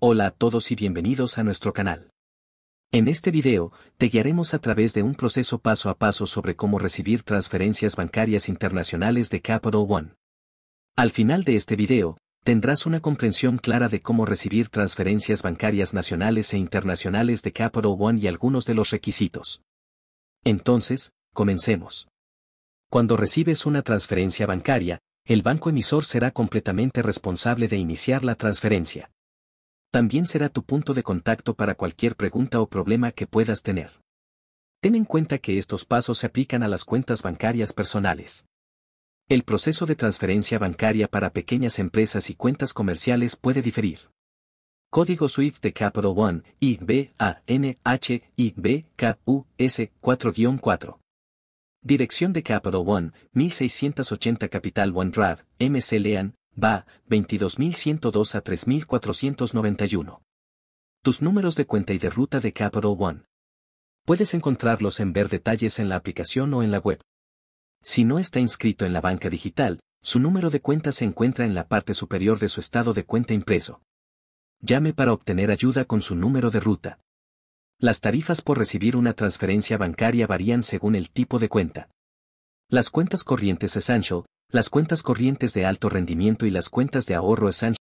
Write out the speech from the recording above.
Hola a todos y bienvenidos a nuestro canal. En este video, te guiaremos a través de un proceso paso a paso sobre cómo recibir transferencias bancarias internacionales de Capital One. Al final de este video, tendrás una comprensión clara de cómo recibir transferencias bancarias nacionales e internacionales de Capital One y algunos de los requisitos. Entonces, comencemos. Cuando recibes una transferencia bancaria, el banco emisor será completamente responsable de iniciar la transferencia también será tu punto de contacto para cualquier pregunta o problema que puedas tener. Ten en cuenta que estos pasos se aplican a las cuentas bancarias personales. El proceso de transferencia bancaria para pequeñas empresas y cuentas comerciales puede diferir. Código SWIFT de Capital One, IBANHIBKUS4-4. Dirección de Capital One, 1680 Capital One Drive, Lean va 22.102 a 3.491. Tus números de cuenta y de ruta de Capital One. Puedes encontrarlos en ver detalles en la aplicación o en la web. Si no está inscrito en la banca digital, su número de cuenta se encuentra en la parte superior de su estado de cuenta impreso. Llame para obtener ayuda con su número de ruta. Las tarifas por recibir una transferencia bancaria varían según el tipo de cuenta. Las cuentas corrientes Essential las cuentas corrientes de alto rendimiento y las cuentas de ahorro Essential